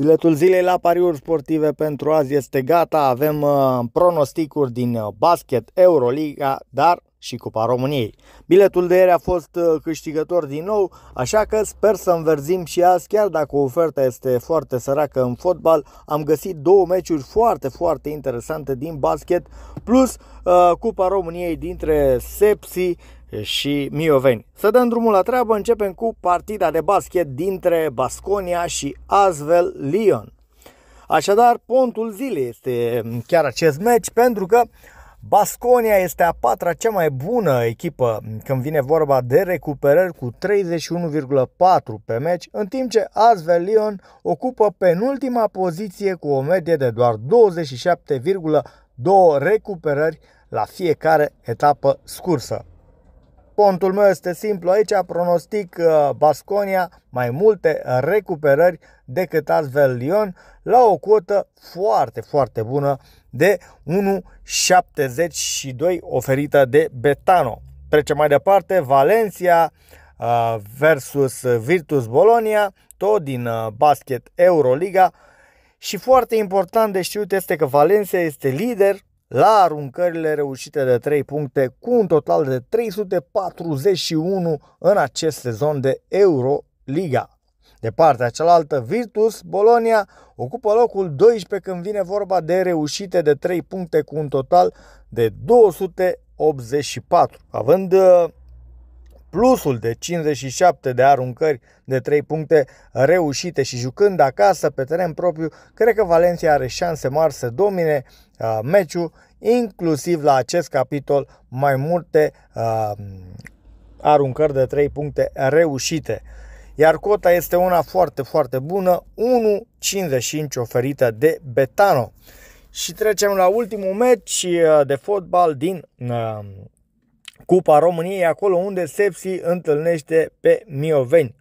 Biletul zilei la pariuri sportive pentru azi este gata, avem uh, pronosticuri din uh, basket, Euroliga, dar și Cupa României. Biletul de ieri a fost uh, câștigător din nou, așa că sper să înverzim și azi, chiar dacă oferta este foarte săracă în fotbal. Am găsit două meciuri foarte, foarte interesante din basket, plus uh, Cupa României dintre Sepsi și Mioveni. Să dăm drumul la treabă, începem cu partida de basket dintre Basconia și Asvel Lyon. Așadar, pontul zilei este mm, chiar acest meci pentru că Basconia este a patra cea mai bună echipă când vine vorba de recuperări cu 31,4 pe meci, în timp ce Asvel Lyon ocupă penultima poziție cu o medie de doar 27,2 recuperări la fiecare etapă scursă. Pontul meu este simplu aici, pronostic uh, Basconia mai multe uh, recuperări decât astfel Lyon la o cotă foarte, foarte bună de 1,72 oferită de Betano. Trecem mai departe, Valencia uh, versus Virtus Bologna, tot din basket Euroliga și foarte important de știut este că Valencia este lider la aruncările reușite de 3 puncte cu un total de 341 în acest sezon de Euroliga. De partea cealaltă, Virtus Bologna ocupă locul 12 când vine vorba de reușite de 3 puncte cu un total de 284, având uh, plusul de 57 de aruncări de 3 puncte reușite și jucând acasă pe teren propriu, cred că Valencia are șanse mari să domine uh, meciul, inclusiv la acest capitol mai multe uh, aruncări de 3 puncte reușite. Iar cota este una foarte, foarte bună, 1,55 oferită de Betano. Și trecem la ultimul meci uh, de fotbal din uh, Cupa României, acolo unde Sepsi întâlnește pe Mioveni.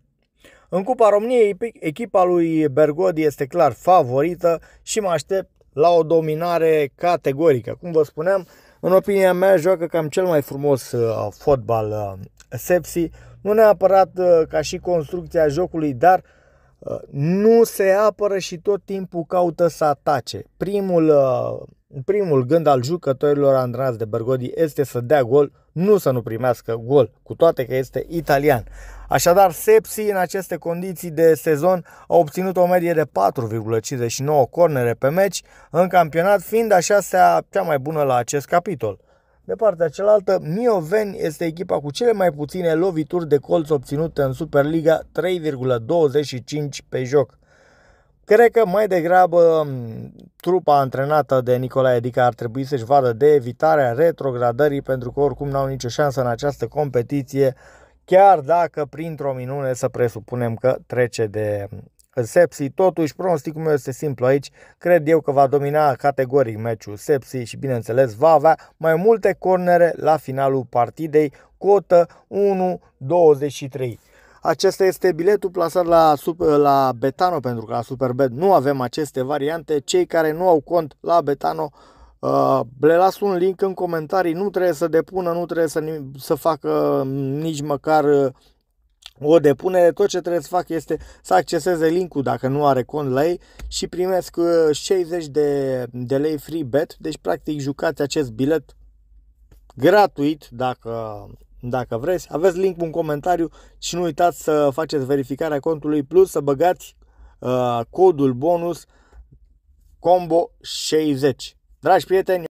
În Cupa României, echipa lui Bergodi este clar favorită și mă aștept la o dominare categorică. Cum vă spuneam, în opinia mea joacă cam cel mai frumos uh, fotbal uh, Sepsi, nu neapărat uh, ca și construcția jocului, dar nu se apără și tot timpul caută să atace. Primul primul gând al jucătorilor Andreas de Bergodi este să dea gol, nu să nu primească gol, cu toate că este italian. Așadar, Sepsi în aceste condiții de sezon a obținut o medie de 4,59 cornere pe meci în campionat, fiind a șasea cea mai bună la acest capitol. De partea cealaltă, Mioveni este echipa cu cele mai puține lovituri de colț obținute în Superliga, 3,25 pe joc. Cred că mai degrabă trupa antrenată de Nicolae Dica ar trebui să-și vadă de evitarea retrogradării pentru că oricum n-au nicio șansă în această competiție, chiar dacă printr-o minune să presupunem că trece de Sepsi. Totuși, pronosticul meu este simplu aici. Cred eu că va domina categoric meciul Sepsi și, bineînțeles, va avea mai multe cornere la finalul partidei, cotă 1-23. Acesta este biletul plasat la, la Betano, pentru că la Superbet nu avem aceste variante. Cei care nu au cont la Betano, uh, le las un link în comentarii. Nu trebuie să depună, nu trebuie să, să facă nici măcar uh, o depunere, tot ce trebuie să fac este să acceseze linkul dacă nu are cont la ei și primesc 60 uh, de, de lei free bet, deci practic jucați acest bilet gratuit dacă dacă vreți. Aveți link în comentariu și nu uitați să faceți verificarea contului plus să băgați uh, codul bonus combo 60. Dragi prieteni,